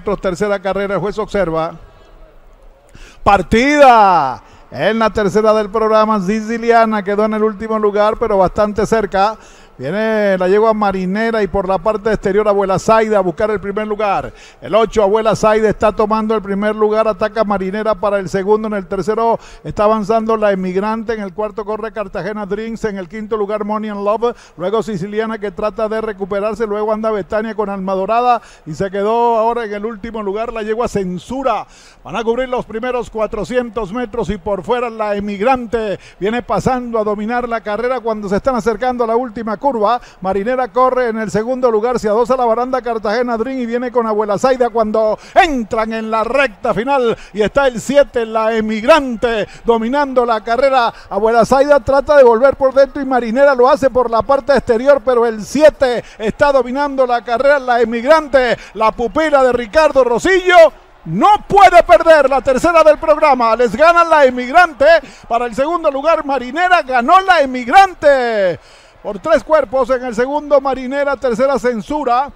tercera carrera, el juez observa. Partida. En la tercera del programa, Ziziliana quedó en el último lugar, pero bastante cerca. Viene la yegua marinera y por la parte exterior Abuela Zaida a buscar el primer lugar. El 8, Abuela Zaida está tomando el primer lugar. Ataca Marinera para el segundo. En el tercero está avanzando la emigrante. En el cuarto corre Cartagena Drinks. En el quinto lugar Money and Love. Luego Siciliana que trata de recuperarse. Luego anda Betania con Almadorada Y se quedó ahora en el último lugar la yegua Censura. Van a cubrir los primeros 400 metros y por fuera la emigrante viene pasando a dominar la carrera cuando se están acercando a la última curva. Marinera corre en el segundo lugar, se adosa la baranda Cartagena Dream y viene con Abuela Zaida cuando entran en la recta final y está el 7, la emigrante, dominando la carrera. Abuela Zaida trata de volver por dentro y Marinera lo hace por la parte exterior, pero el 7 está dominando la carrera, la emigrante, la pupila de Ricardo Rosillo. No puede perder la tercera del programa. Les gana la emigrante. Para el segundo lugar, Marinera ganó la emigrante por tres cuerpos en el segundo Marinera, tercera Censura,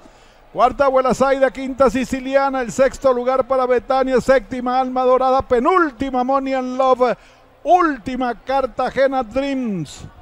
cuarta Abuela quinta Siciliana, el sexto lugar para Betania, séptima Alma Dorada, penúltima Money and Love, última Cartagena Dreams.